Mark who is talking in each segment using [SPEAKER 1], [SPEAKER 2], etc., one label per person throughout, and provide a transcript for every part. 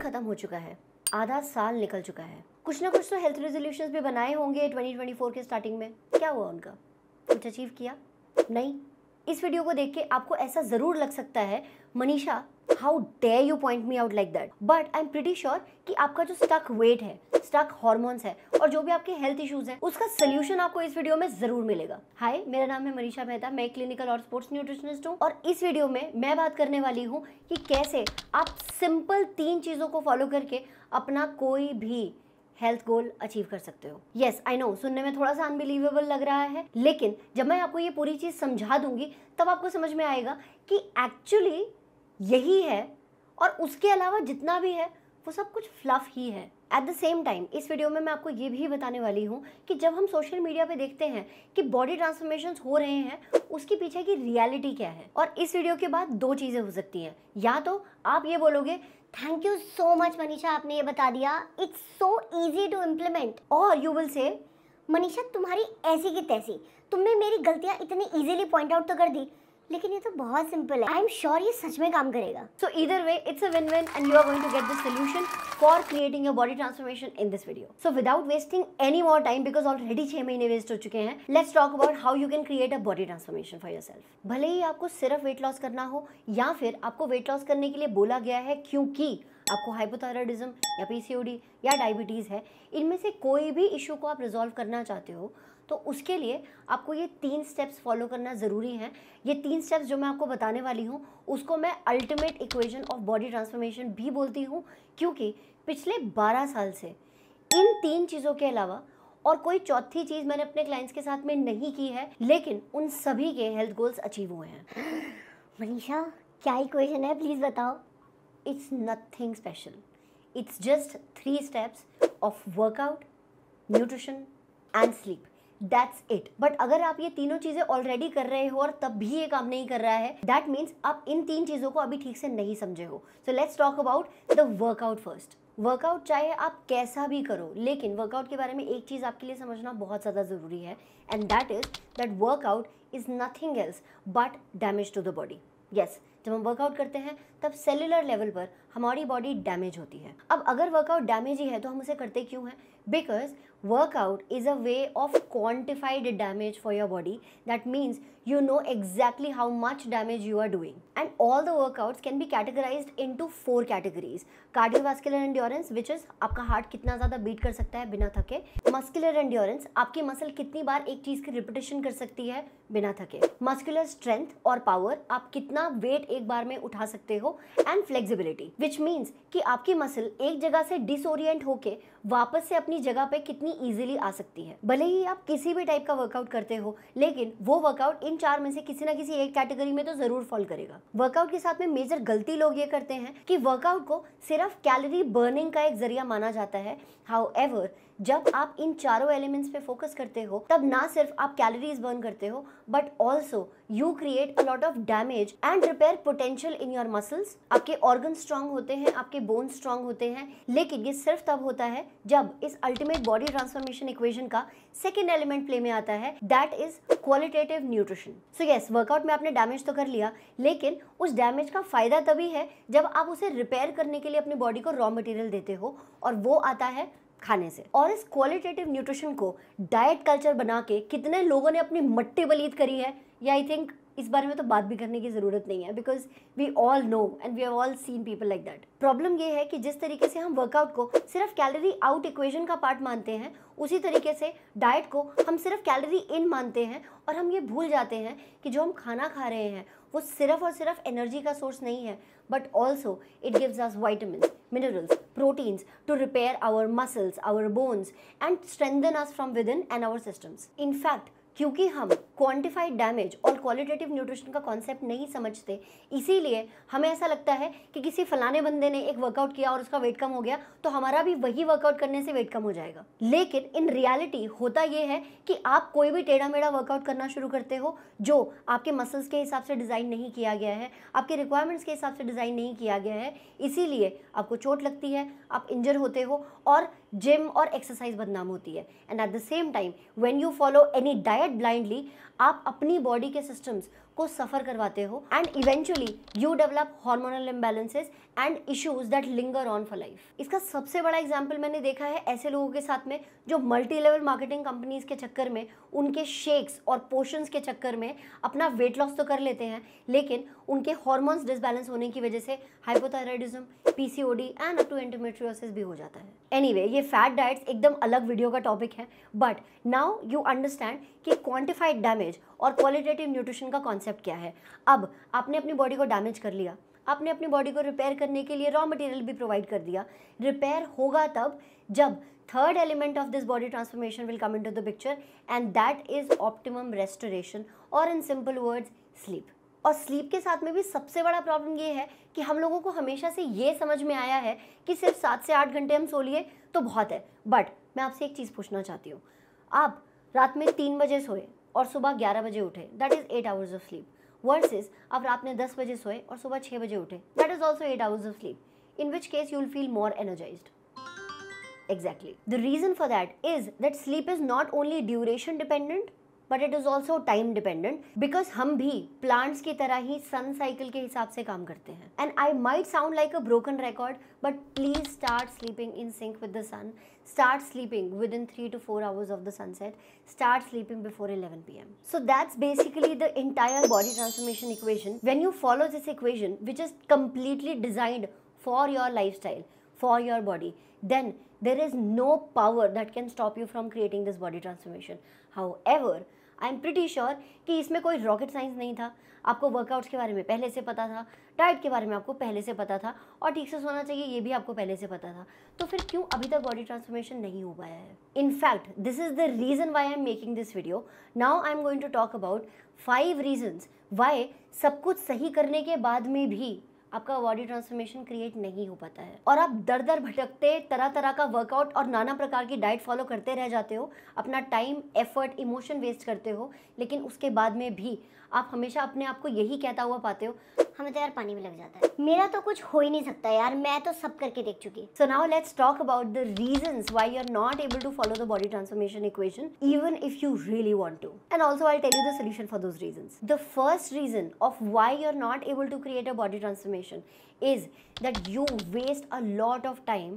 [SPEAKER 1] ख़त्म हो चुका है आधा साल निकल चुका है कुछ ना कुछ तो हेल्थ रेजोल्यूशन भी बनाए होंगे 2024 के स्टार्टिंग में क्या हुआ उनका कुछ अचीव किया नहीं इस वीडियो को देख के आपको ऐसा ज़रूर लग सकता है Manisha how dare you point me out like that but I am pretty sure कि आपका जो स्टक वेट है स्टक हॉर्मोन्स है और जो भी आपके हेल्थ इश्यूज हैं उसका सोल्यूशन आपको इस वीडियो में जरूर मिलेगा हाय मेरा नाम है मनीषा मेहता मैं क्लिनिकल और स्पोर्ट्स न्यूट्रिशनिस्ट हूँ और इस वीडियो में मैं बात करने वाली हूँ कि कैसे आप सिंपल तीन चीज़ों को फॉलो करके अपना कोई भी हेल्थ गोल अचीव कर सकते हो यस आई नो सुनने में थोड़ा सा अनबिलीवेबल लग रहा है लेकिन जब मैं आपको ये पूरी चीज़ समझा दूंगी तब आपको समझ में आएगा कि एक्चुअली यही है और उसके अलावा जितना भी है वो सब कुछ फ्लफ ही है एट द सेम टाइम इस वीडियो में मैं आपको ये भी बताने वाली हूँ कि जब हम सोशल मीडिया पे देखते हैं कि बॉडी ट्रांसफॉर्मेशन हो रहे हैं उसके पीछे की रियलिटी क्या है और इस वीडियो के बाद दो चीज़ें हो सकती हैं या तो आप ये बोलोगे thank you so much Manisha आपने ये बता दिया it's so easy to implement और यू विल से मनीषा तुम्हारी ऐसी की तैसी तुमने मेरी गलतियाँ इतनी ईजिली पॉइंट आउट तो कर दी लेकिन ये तो बहुत सिंपल है आई एम श्योर ये सच में काम करेगा so either way it's a win win and you are going to get the solution for creating your body transformation in this video so without wasting any more time because already छह महीने waste हो चुके हैं let's talk about how you can create a body transformation for yourself भले ही आपको सिर्फ weight loss करना हो या फिर आपको वेट लॉस करने के लिए बोला गया है क्योंकि आपको हाइपोथायरॉयडिज्म या पीसीओडी या डायबिटीज़ है इनमें से कोई भी इशू को आप रिजॉल्व करना चाहते हो तो उसके लिए आपको ये तीन स्टेप्स फॉलो करना ज़रूरी है ये तीन स्टेप्स जो मैं आपको बताने वाली हूँ उसको मैं ultimate equation of body transformation भी बोलती हूँ क्योंकि पिछले बारह साल से इन तीन चीज़ों के अलावा और कोई चौथी चीज़ मैंने अपने क्लाइंट्स के साथ में नहीं की है लेकिन उन सभी के हेल्थ गोल्स अचीव हुए हैं मनीषा क्या इक्वेशन है प्लीज़ बताओ it's nothing special it's just three steps of workout nutrition and sleep that's it but अगर आप ये तीनों चीज़ें ऑलरेडी कर रहे हो और तब भी ये काम नहीं कर रहा है दैट मीन्स आप इन तीन चीज़ों को अभी ठीक से नहीं समझे हो so let's talk about the workout first workout चाहे आप कैसा भी करो लेकिन वर्कआउट के बारे में एक चीज़ आपके लिए समझना बहुत ज़्यादा ज़रूरी है and that is that workout is nothing else but damage to the body yes जब हम वर्कआउट करते हैं तब सेलुलर लेवल पर हमारी बॉडी डैमेज होती है अब अगर वर्कआउट डैमेज ही है तो हम उसे करते क्यों हैं because workout is a way of quantified damage for your body that means you know exactly how much damage you are doing and all the workouts can be categorise into four categories cardiovascular endurance which is आपका heart कितना ज़्यादा beat कर सकता है बिना थके muscular endurance आपकी muscle कितनी बार एक चीज़ की रिपीटेशन कर सकती है बिना थके मस्कुलर स्ट्रेंथ और पावर आप कितना वेट एक बार में उठा सकते हो एंड फ्लेक्सिबिलिटी विच मीन्स कि आपकी मसल एक जगह से डिसोरियंट होके वापस से अपनी जगह पे कितनी इजीली आ सकती है भले ही आप किसी भी टाइप का वर्कआउट करते हो लेकिन वो वर्कआउट इन चार में से किसी ना किसी एक कैटेगरी में तो जरूर फॉल करेगा वर्कआउट के साथ में मेजर गलती लोग ये करते हैं कि वर्कआउट को सिर्फ कैलोरी बर्निंग का एक जरिया माना जाता है हाउ जब आप इन चारों एलिमेंट्स पे फोकस करते हो तब ना सिर्फ आप कैलोरीज बर्न करते हो but also you create a lot of damage and repair potential in your muscles आपके ऑर्गन स्ट्रांग होते हैं आपके बोन स्ट्रांग होते हैं लेकिन ये सिर्फ तब होता है जब इस अल्टीमेट बॉडी ट्रांसफॉर्मेशन इक्वेशन का सेकेंड एलिमेंट प्ले में आता है that is qualitative nutrition so yes workout में आपने डैमेज तो कर लिया लेकिन उस डैमेज का फायदा तभी है जब आप उसे रिपेयर करने के लिए अपनी बॉडी को रॉ मटेरियल देते हो और वो आता है खाने से और इस क्वालिटेटिव न्यूट्रिशन को डाइट कल्चर बना के कितने लोगों ने अपनी मट्टी बलीद करी है या आई थिंक इस बारे में तो बात भी करने की ज़रूरत नहीं है because we all know and we have all seen people like that problem ये है कि जिस तरीके से हम वर्कआउट को सिर्फ कैलोरी आउट इक्वेशन का पार्ट मानते हैं उसी तरीके से डाइट को हम सिर्फ कैलोरी इन मानते हैं और हम ये भूल जाते हैं कि जो हम खाना खा रहे हैं वो सिर्फ और सिर्फ एनर्जी का सोर्स नहीं है but also it gives us vitamin minerals proteins to repair our muscles our bones and strengthen us from within and our systems in fact क्योंकि हम क्वांटिफाइड डैमेज और क्वालिटेटिव न्यूट्रिशन का कॉन्सेप्ट नहीं समझते इसीलिए हमें ऐसा लगता है कि किसी फलाने बंदे ने एक वर्कआउट किया और उसका वेट कम हो गया तो हमारा भी वही वर्कआउट करने से वेट कम हो जाएगा लेकिन इन रियलिटी होता यह है कि आप कोई भी टेढ़ा मेढ़ा वर्कआउट करना शुरू करते हो जो आपके मसल्स के हिसाब से डिज़ाइन नहीं किया गया है आपके रिक्वायरमेंट्स के हिसाब से डिज़ाइन नहीं किया गया है इसीलिए आपको चोट लगती है आप इंजर होते हो और जिम और एक्सरसाइज बदनाम होती है and at the same time when you follow any diet blindly आप अपनी बॉडी के सिस्टम्स को सफ़र करवाते हो and eventually you develop hormonal imbalances and issues that linger on for life इसका सबसे बड़ा एग्जाम्पल मैंने देखा है ऐसे लोगों के साथ में जो मल्टी लेवल मार्केटिंग कंपनीज के चक्कर में उनके शेक्स और पोशंस के चक्कर में अपना वेट लॉस तो कर लेते हैं लेकिन उनके हॉर्मोन्स डिसबैलेंस होने की वजह से hypothyroidism PCOD and up to endometriosis भी हो जाता है एनी anyway, ये फैट डाइट्स एकदम अलग वीडियो का टॉपिक है बट नाउ यू अंडरस्टैंड कि क्वान्टिफाइड डैमेज और क्वालिटेटिव न्यूट्रिशन का कॉन्सेप्ट क्या है अब आपने अपनी बॉडी को डैमेज कर लिया आपने अपनी बॉडी को रिपेयर करने के लिए रॉ मटेरियल भी प्रोवाइड कर दिया रिपेयर होगा तब जब third element of this body transformation will come into the picture and that is optimum restoration और इन सिंपल वर्ड्स स्लीप और स्लीप के साथ में भी सबसे बड़ा प्रॉब्लम ये है कि हम लोगों को हमेशा से ये समझ में आया है कि सिर्फ सात से आठ घंटे हम सो लिए तो बहुत है बट मैं आपसे एक चीज़ पूछना चाहती हूँ आप रात में तीन बजे सोए और सुबह ग्यारह बजे उठे that is eight hours of sleep versus आप रात में दस बजे सोए और सुबह छः बजे उठे that is also eight hours of sleep in which case you will feel more energise exactly the reason for that is that sleep is not only duration dependent but it is also time dependent because हम भी plants की तरह ही सन cycle के हिसाब से काम करते हैं and I might sound like a broken record but please start sleeping in sync with the sun start sleeping within three to four hours of the sunset start sleeping before 11 pm. So that's basically the entire body transformation equation. When you follow this equation, which is completely designed for your lifestyle, for your body, then there is no power that can stop you from creating this body transformation. However, I am pretty sure कि इसमें कोई rocket science नहीं था आपको workouts के बारे में पहले से पता था डाइट के बारे में आपको पहले से पता था और ठीक से सोना चाहिए ये भी आपको पहले से पता था तो फिर क्यों अभी तक बॉडी ट्रांसफॉर्मेशन नहीं हो पाया है in fact this is the reason why I am making this video now I am going to talk about five reasons why सब कुछ सही करने के बाद में भी आपका बॉडी ट्रांसफॉर्मेशन क्रिएट नहीं हो पाता है और आप दर दर भटकते तरह तरह का वर्कआउट और नाना प्रकार की डाइट फॉलो करते रह जाते हो अपना टाइम एफर्ट इमोशन वेस्ट करते हो लेकिन उसके बाद में भी आप हमेशा अपने आप को यही कहता हुआ पाते हो हमें तो यार पानी भी लग जाता है मेरा तो कुछ हो ही नहीं सकता यार मैं तो सब करके देख चुकी so now let's talk about the reason why you are not able to follow the body transformation equation even if you really want to and also I tell you the solution for those reason the first reason of why you are not able to create a body transformation is that you waste a lot of time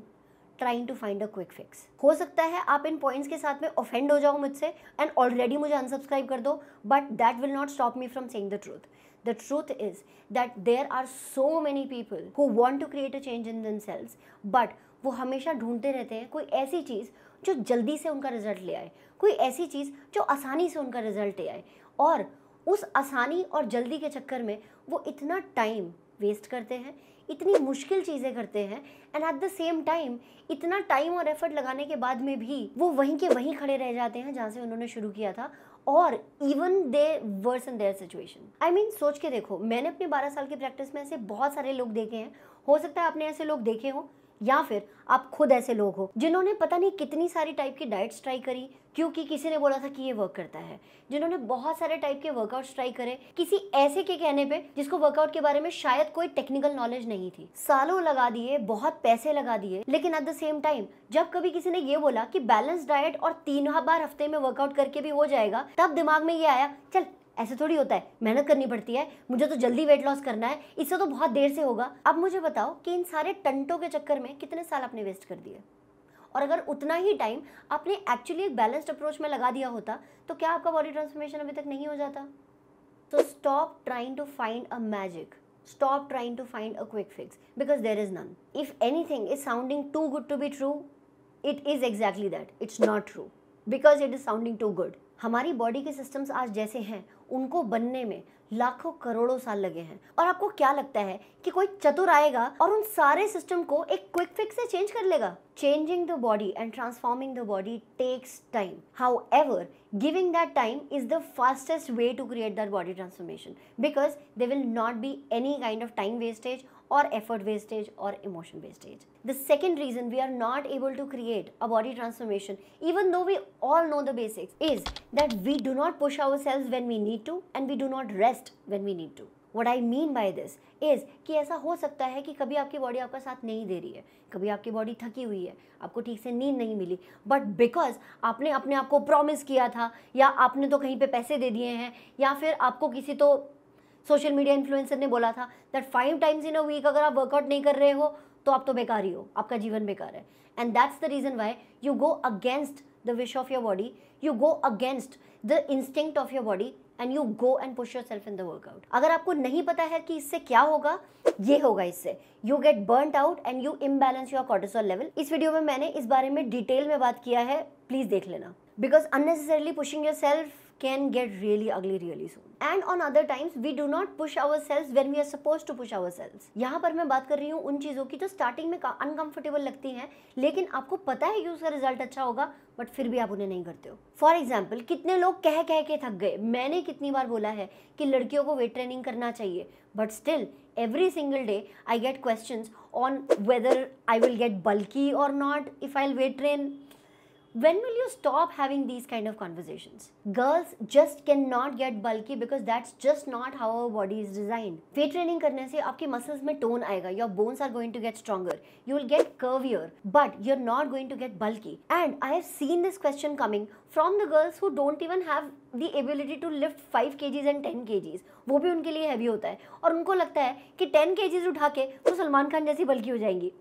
[SPEAKER 1] trying to find a quick fix हो सकता है आप इन points के साथ में offend हो जाओ मुझसे एंड ऑलरेडी मुझे अनसब्सक्राइब कर दो but that will not stop me from saying the truth The truth is that there are so many people who want to create a change in themselves, but वो हमेशा ढूंढते रहते हैं कोई ऐसी चीज़ जो जल्दी से उनका रिजल्ट ले आए कोई ऐसी चीज़ जो आसानी से उनका रिजल्ट ले आए और उस आसानी और जल्दी के चक्कर में वो इतना टाइम वेस्ट करते हैं इतनी मुश्किल चीज़ें करते हैं and at the same time इतना टाइम और एफर्ट लगाने के बाद में भी वो वहीं के वहीं खड़े रह जाते हैं जहाँ से उन्होंने शुरू किया था और even they worse in their situation I mean सोच के देखो मैंने अपने 12 साल की प्रैक्टिस में ऐसे बहुत सारे लोग देखे हैं हो सकता है आपने ऐसे लोग देखे हों या फिर आप खुद ऐसे लोग हो जिन्होंने पता नहीं कितनी सारी टाइप की डाइट्स ट्राई करी क्योंकि किसी ने बोला था कि ये वर्क करता है जिन्होंने बहुत सारे टाइप के वर्कआउट ट्राई करे किसी ऐसे के कहने पे जिसको वर्कआउट के बारे में शायद कोई टेक्निकल नॉलेज नहीं थी सालों लगा दिए बहुत पैसे लगा दिए लेकिन एट द सेम टाइम जब कभी किसी ने ये बोला कि बैलेंस डाइट और तीन बार हफ्ते में वर्कआउट करके भी हो जाएगा तब दिमाग में ये आया चल ऐसे थोड़ी होता है मेहनत करनी पड़ती है मुझे तो जल्दी वेट लॉस करना है इससे तो बहुत देर से होगा अब मुझे बताओ कि इन सारे टंटों के चक्कर में कितने साल आपने वेस्ट कर दिए और अगर उतना ही टाइम आपने एक्चुअली एक बैलेंस्ड अप्रोच में लगा दिया होता तो क्या आपका बॉडी ट्रांसफॉर्मेशन अभी तक नहीं हो जाता so stop trying to find a magic stop trying to find a quick fix because there is none if anything is sounding too good to be true it is exactly that it's not true because it is sounding too good हमारी body के systems आज जैसे हैं उनको बनने में लाखों करोड़ों साल लगे हैं और आपको क्या लगता है कि कोई चतुर आएगा और उन सारे सिस्टम को एक क्विक फिक्स से चेंज कर लेगा changing the body and transforming the body takes time however giving that time is the fastest way to create that body transformation because they will not be any kind of time wastage और effort wastage और emotion wastage the second reason we are not able to create a body transformation even though we all know the basics is that we do not push our sales when we need to and we do not rest when we need to what I mean by this is कि ऐसा हो सकता है कि कभी आपकी body आपका साथ नहीं दे रही है कभी आपकी बॉडी थकी हुई है आपको ठीक से नींद नहीं मिली बट बिकॉज आपने अपने आप को प्रॉमिस किया था या आपने तो कहीं पे पैसे दे दिए हैं या फिर आपको किसी तो सोशल मीडिया इन्फ्लुएंसर ने बोला था that five times in a week अगर आप वर्कआउट नहीं कर रहे हो तो आप तो बेकार ही हो आपका जीवन बेकार है and that's the reason why you go against the wish of your body you go against the instinct of your body and you go and push yourself in the workout अगर आपको नहीं पता है कि इससे क्या होगा ये होगा इससे you get burn out and you imbalance your cortisol level इस वीडियो में मैंने इस बारे में डिटेल में बात किया है प्लीज़ देख लेना because unnecessarily pushing yourself can get really ugly really soon. And on other times we do not push ourselves when we are supposed to push ourselves. यहाँ पर मैं बात कर रही हूँ उन चीज़ों की जो स्टार्टिंग में अनकंफर्टेबल लगती हैं लेकिन आपको पता है कि उसका रिजल्ट अच्छा होगा बट फिर भी आप उन्हें नहीं करते हो फॉर एग्जाम्पल कितने लोग कह कह के थक गए मैंने कितनी बार बोला है कि लड़कियों को वेट ट्रेनिंग करना चाहिए but still every single day i get questions on whether i will get bulky or not if i'll weight train when will you stop having these kind of conversations girls just cannot get bulky because that's just not how our body is designed weight training karne se aapke muscles mein tone aayega your bones are going to get stronger you will get curvier but you're not going to get bulky and i have seen this question coming from the girls who don't even have the ability to lift 5 kgs and 10 kgs वो भी उनके लिए heavy होता है और उनको लगता है कि 10 kgs उठा के वो सलमान खान जैसी बल्कि हो जाएंगी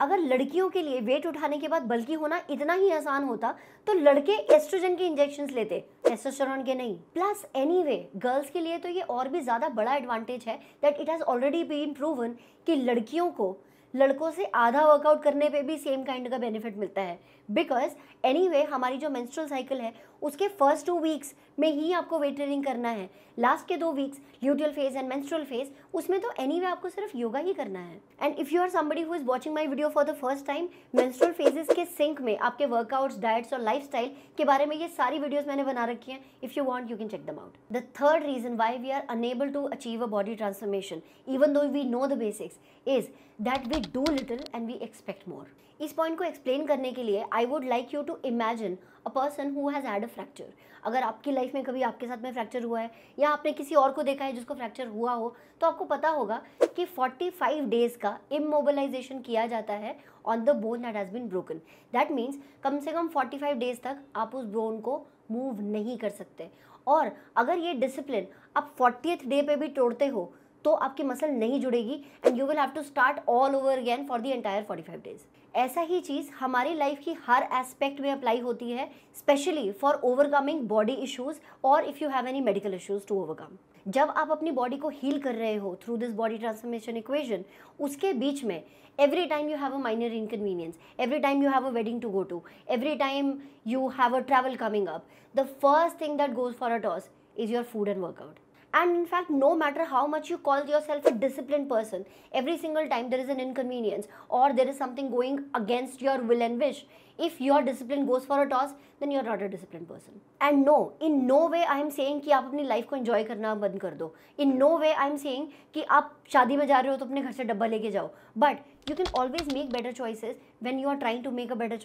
[SPEAKER 1] अगर लड़कियों के लिए वेट उठाने के बाद बल्कि होना इतना ही आसान होता तो लड़के एस्ट्रोजन के इंजेक्शन लेते टेस्टोस्टेरोन के नहीं प्लस एनी वे गर्ल्स के लिए तो ये और भी ज़्यादा बड़ा एडवांटेज है that it has already been proven कि लड़कियों को लड़कों से आधा वर्कआउट करने पे भी सेम काइंड का बेनिफिट मिलता है बिकॉज एनी anyway, हमारी जो मेंस्ट्रुअल साइकिल है उसके फर्स्ट टू वीक्स में ही आपको वेट ट्रेनिंग करना है लास्ट के दो weeks luteal phase and menstrual phase उसमें तो एनी anyway आपको सिर्फ योगा ही करना है and if you are somebody who is watching my video for the first time menstrual phases के सिंक में आपके वर्कआउट्स डाइट्स और लाइफ के बारे में ये सारी वीडियोज़ मैंने बना रखी हैं if you want you can check them out the third reason why we are unable to achieve a body transformation even though we know the basics is that we do little and we expect more इस point को explain करने के लिए I would like you to imagine a person who has had a fracture अगर आपकी life में कभी आपके साथ में फ्रैक्चर हुआ है या आपने किसी और को देखा है जिसको फ्रैक्चर हुआ हो तो आपको पता होगा कि 45 डेज़ का इमोबलाइजेशन किया जाता है on the bone that has been broken that means कम से कम 45 डेज़ तक आप उस बोन को मूव नहीं कर सकते और अगर ये डिसिप्लिन आप फोर्टियथ डे पे भी तोड़ते हो तो आपकी मसल नहीं जुड़ेगी and you will have to start all over again for the entire 45 days ऐसा ही चीज़ हमारी लाइफ की हर एस्पेक्ट में अप्लाई होती है specially for overcoming body issues और if you have any medical issues to overcome जब आप अपनी बॉडी को हील कर रहे हो through this body transformation equation उसके बीच में every time you have a minor inconvenience every time you have a wedding to go to every time you have a travel coming up the first thing that goes for a toss is your food and workout and in fact no matter how much you call yourself a disciplined person every single time there is an inconvenience or there is something going against your will and wish if your discipline goes for a toss then you're not a disciplined person and no in no way i am saying that you अपनी life को your life. In no way I am saying that you saying कि आप शादी में you रहे हो तो अपने घर से you लेके जाओ but you can better make better choices when you are trying to make a better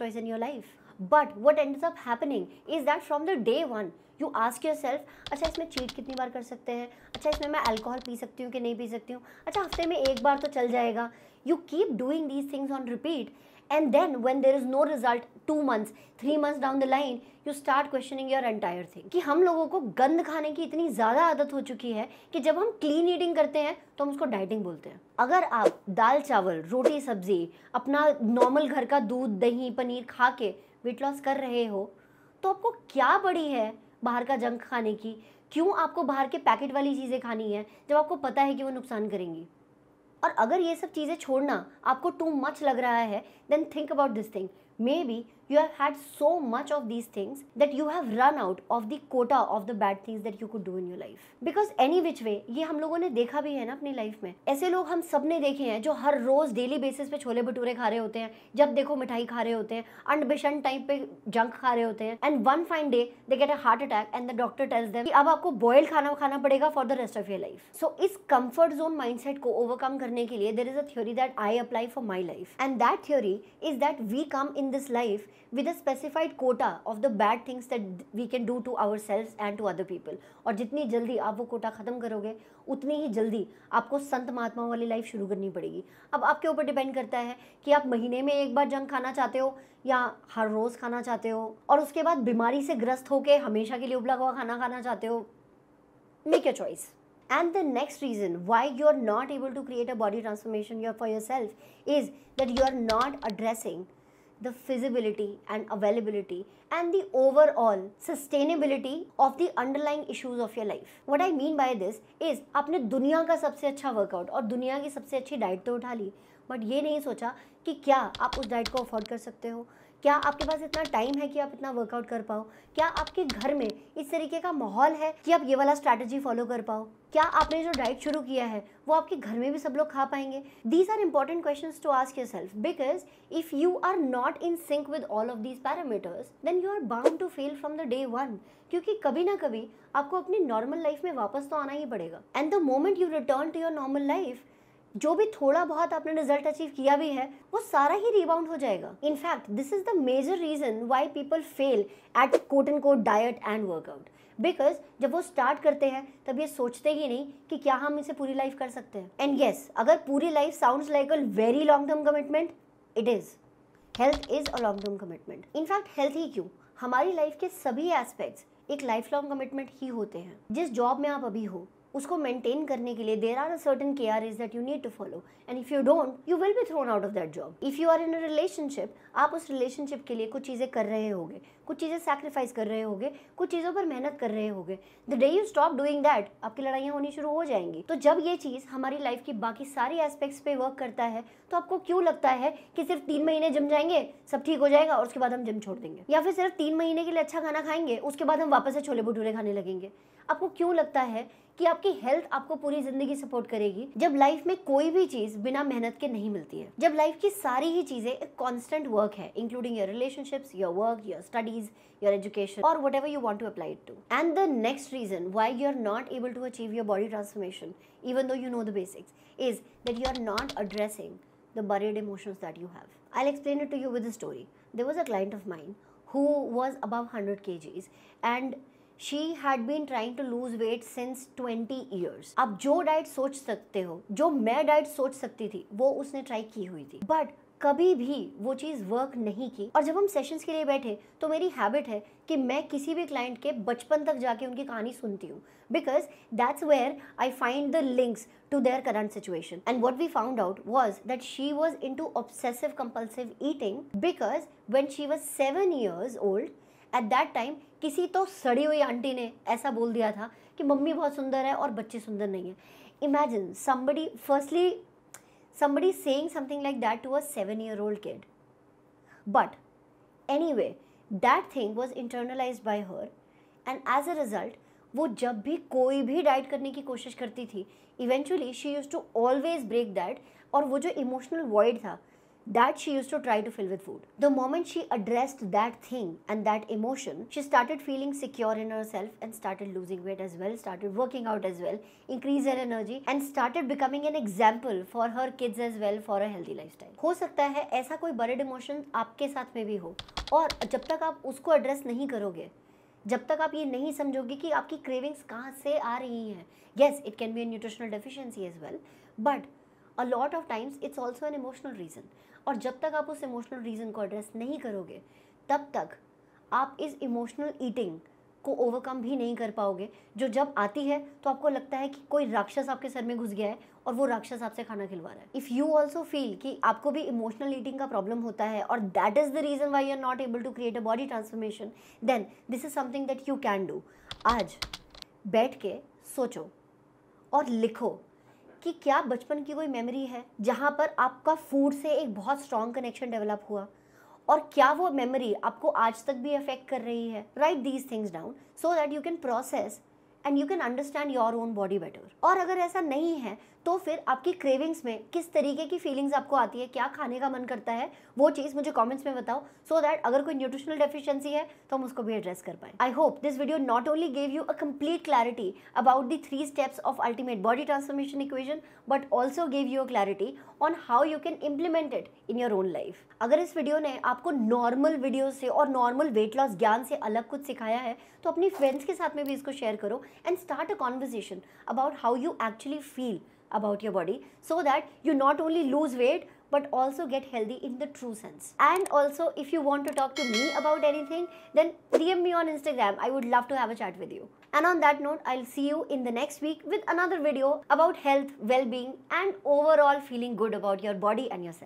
[SPEAKER 1] but what and happening is that from the day one you ask yourself अच्छा इसमें चीट कितनी बार कर सकते हैं अच्छा इसमें मैं अल्कोहल पी सकती हूँ कि नहीं पी सकती हूँ अच्छा हफ्ते में एक बार तो चल जाएगा you keep doing these things on repeat and then when there is no result two months three months down the line you start questioning your entire thing कि हम लोगों को गंद खाने की इतनी ज़्यादा आदत हो चुकी है कि जब हम क्लीन ईटिंग करते हैं तो हम उसको डाइटिंग बोलते हैं अगर आप दाल चावल रोटी सब्जी अपना नॉर्मल घर का दूध दही पनीर खा के वेट लॉस कर रहे हो तो आपको क्या बड़ी है बाहर का जंक खाने की क्यों आपको बाहर के पैकेट वाली चीज़ें खानी है जब आपको पता है कि वो नुकसान करेंगी और अगर ये सब चीज़ें छोड़ना आपको टू मच लग रहा है then think about this thing maybe you have had so much of these things that you have run out of the quota of the bad things that you could do in your life because any which way ये हम लोगों ने देखा भी है ना अपनी life में ऐसे लोग हम सब ने देखे हैं जो हर रोज डेली बेसिस पे छोले भटूरे खा रहे होते हैं जब देखो मिठाई खा रहे होते हैं अंड बिशन टाइम पे जंक खा रहे होते हैं and one fine day they get a heart attack and the doctor tells them कि अब आपको बॉयल खाना खाना पड़ेगा for the rest of your life so इस कंफर्ट जोन माइंडसेट को ओवरकम करने के लिए there is a theory that I apply for my life and that theory is that we come in this life with a specified quota of the bad things that we can do to our self and to other people और जितनी जल्दी आप वो कोटा ख़त्म करोगे उतनी ही जल्दी आपको संत महात्मा वाली लाइफ शुरू करनी पड़ेगी अब आपके ऊपर डिपेंड करता है कि आप महीने में एक बार जंग खाना चाहते हो या हर रोज़ खाना चाहते हो और उसके बाद बीमारी से ग्रस्त होकर हमेशा के लिए उबला हुआ खाना खाना चाहते हो make a choice and the next reason why to not able to create a body transformation for yourself is that are not addressing the feasibility and availability and the overall sustainability of the underlying issues of your life. What I mean by this is आपने दुनिया का सबसे अच्छा workout और दुनिया की सबसे अच्छी डाइट तो उठा ली बट ये नहीं सोचा कि क्या आप उस डाइट को अफोर्ड कर सकते हो क्या आपके पास इतना टाइम है कि आप इतना वर्कआउट कर पाओ क्या आपके घर में इस तरीके का माहौल है कि आप ये वाला स्ट्रैटेजी फॉलो कर पाओ क्या आपने जो डाइट शुरू किया है वो आपके घर में भी सब लोग खा पाएंगे these are important question to ask yourself because if you are not in sync with all of these parameters then you are bound to fail from the day one क्योंकि कभी ना कभी आपको अपनी नॉर्मल लाइफ में वापस तो आना ही पड़ेगा and the moment you return to your normal life जो भी थोड़ा बहुत आपने रिजल्ट अचीव किया भी है वो सारा ही रिबाउंड हो जाएगा in fact this is the major reason why people fail at quote and quote diet and workout because जब वो स्टार्ट करते हैं तब ये सोचते ही नहीं कि क्या हम इसे पूरी लाइफ कर सकते हैं एंड येस yes, अगर पूरी life sound like a very long term commitment it is health is a long term commitment in fact health ही क्यों हमारी लाइफ के सभी एस्पेक्ट्स एक लाइफ लॉन्ग कमिटमेंट ही होते हैं जिस जॉब में आप अभी हो उसको मेंटेन करने के लिए there are a certain KRAs that you need to follow and if you don't you will be thrown out of that job if you are in a relationship आप उस relationship के लिए कुछ चीज़ें कर रहे होगे कुछ चीज़ें सेक्रीफाइस कर रहे होगे कुछ चीज़ों पर मेहनत कर रहे होगे the day you stop doing that आपकी लड़ाइयाँ होनी शुरू हो जाएंगी तो जब ये चीज़ हमारी लाइफ की बाकी सारी एस्पेक्ट्स पे वर्क करता है तो आपको क्यों लगता है कि सिर्फ तीन महीने जिम जाएंगे सब ठीक हो जाएगा और उसके बाद हम जिम छोड़ देंगे या फिर सिर्फ तीन महीने के लिए अच्छा खाना खाएंगे उसके बाद हम वापस से छोले भटूरे खाने लगेंगे आपको क्यों लगता है कि आपकी हेल्थ आपको पूरी जिंदगी सपोर्ट करेगी जब लाइफ में कोई भी चीज बिना मेहनत के नहीं मिलती है जब लाइफ की सारी ही चीजें एक कॉन्स्टेंट वर्क है including your relationships your work your studies studies, your education or whatever you want to apply it to. And the next reason why you're not able to achieve your body transformation, even though you know the basics, is that you're not addressing the buried emotions that you have. I'll explain it to you with a story. There was a client of mine who was above 100 kgs and she had been trying to lose weight since 20 years. आप जो diet सोच सकते हो जो मैं diet सोच सकती थी वो उसने की हुई थी कभी भी वो चीज़ वर्क नहीं की और जब हम सेशंस के लिए बैठे तो मेरी हैबिट है कि मैं किसी भी क्लाइंट के बचपन तक जाके उनकी कहानी सुनती हूँ because that's where I find the links to their current situation and what we found out was that she was into obsessive compulsive eating because when she was seven years old at that time किसी तो सड़ी हुई aunty ने ऐसा बोल दिया था कि मम्मी बहुत सुंदर है और बच्चे सुंदर नहीं है imagine somebody firstly somebody saying something like that to a seven year old kid. But anyway, that thing was internalized by her, and as a result, वो जब भी कोई भी डाइट करने की कोशिश करती थी eventually she use to always break that और वो जो इमोशनल वॉइड था that she used to try to fill with food. The moment she addressed that thing and that emotion, she started feeling secure in herself and started losing weight as well, started working out as well, increased her energy and started becoming an example for her kids as well for a healthy lifestyle. हो सकता है ऐसा कोई bird emotion आपके साथ में भी हो और जब तक आप उसको address नहीं करोगे जब तक आप ये नहीं समझोगे कि आपकी क्रेविंग्स कहाँ से आ रही हैं yes it can be a nutritional deficiency as well but a lot of times it's also an emotional reason और जब तक आप उस इमोशनल रीज़न को एड्रेस नहीं करोगे तब तक आप इस इमोशनल ईटिंग को ओवरकम भी नहीं कर पाओगे जो जब आती है तो आपको लगता है कि कोई राक्षस आपके सर में घुस गया है और वो राक्षस आपसे खाना खिलवा रहा है इफ़ यू ऑल्सो फील कि आपको भी इमोशनल ईटिंग का प्रॉब्लम होता है और that is the reason why you are not able to create a body transformation then this is something that you can do आज बैठ के सोचो और लिखो कि क्या बचपन की कोई मेमोरी है जहाँ पर आपका फूड से एक बहुत स्ट्रॉन्ग कनेक्शन डेवलप हुआ और क्या वो मेमोरी आपको आज तक भी अफेक्ट कर रही है right these things down so that you can process and you can understand your own body better और अगर ऐसा नहीं है तो फिर आपकी क्रेविंग्स में किस तरीके की फीलिंग्स आपको आती है क्या खाने का मन करता है वो चीज़ मुझे कमेंट्स में बताओ सो so दैट अगर कोई न्यूट्रिशनल डेफिशिएंसी है तो हम उसको भी एड्रेस कर पाए I hope this video not only gave you a complete clarity about the three steps of ultimate body transformation equation but also gave you a clarity on how you can implement it in your own life अगर इस video ने आपको normal video से और normal weight loss ज्ञान से अलग कुछ सिखाया है तो अपनी फ्रेंड्स के साथ में भी इसको शेयर करो and start a conversation about how you actually feel about your body so that you not only lose weight but also get healthy in the true sense. And also, if you want to talk to me about anything, then DM me on Instagram. I would love to have a chat with you. And on that note, I'll see you in the next week with another video about health, well being, and overall feeling good about your body and yourself.